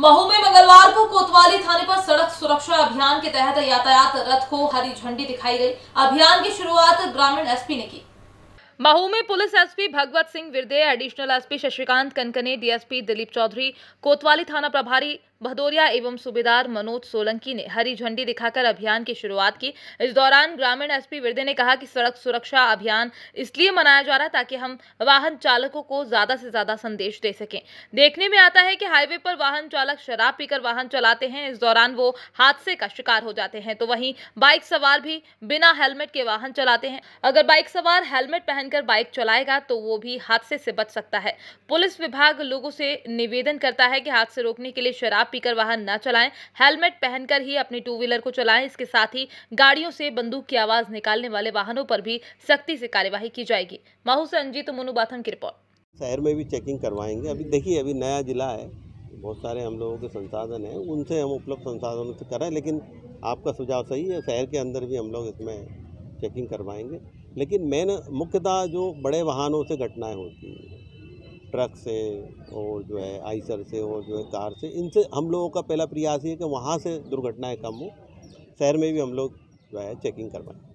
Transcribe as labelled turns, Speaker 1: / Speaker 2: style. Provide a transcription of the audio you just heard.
Speaker 1: महू में मंगलवार को कोतवाली थाने पर सड़क सुरक्षा अभियान के तहत यातायात रथ को हरी झंडी दिखाई गई अभियान की शुरुआत ग्रामीण एसपी ने की महू में police SP Bhagwat Singh Virde additional SP Shashikant Kanakne DSP Dilip Chaudhary कोतवाली थाना प्रभारी भदौरिया एवं सूबेदार मनोज सोलंकी ने हरी झंडी दिखाकर अभियान की शुरुआत की इस दौरान ग्रामीण एसपी विरदे ने कहा कि सड़क सुरक्षा अभियान इसलिए मनाया जा रहा ताकि हम वाहन चालकों को ज्यादा से ज्यादा संदेश दे सकें देखने में आता है कि हाईवे पर वाहन चालक शराब पीकर वाहन चलाते हैं इस दौरान वो हादसे का शिकार हो जाते हैं तो वहीं बाइक सवार भी बिना हेलमेट के वाहन चलाते हैं अगर बाइक सवार हेलमेट पहनकर बाइक चलाएगा तो वो भी हादसे से बच सकता है पुलिस विभाग लोगों से निवेदन करता है कि हादसे रोकने के लिए शराब पीकर वाहन न चलाएं हेलमेट पहनकर ही अपनी टू व्हीलर को चलाएं इसके साथ ही गाड़ियों से बंदूक की आवाज निकालने वाले वाहनों पर भी सख्ती से कार्यवाही की जाएगी माहू से अंजीत मोनू की रिपोर्ट
Speaker 2: शहर में भी चेकिंग करवाएंगे अभी देखिए अभी नया जिला है बहुत सारे हम लोगों के संसाधन है उनसे हम उपलब्ध संसाधन से तो करें लेकिन आपका सुझाव सही है शहर के अंदर भी हम लोग इसमें चेकिंग करवाएंगे लेकिन मेन मुख्यतः जो बड़े वाहनों से घटनाएं होती हैं ट्रक से और जो है आइसर से और जो है कार से इनसे हम लोगों का पहला प्रयास ये है कि वहाँ से दुर्घटनाएँ कम हो शहर में भी हम लोग जो है चेकिंग करवाएँ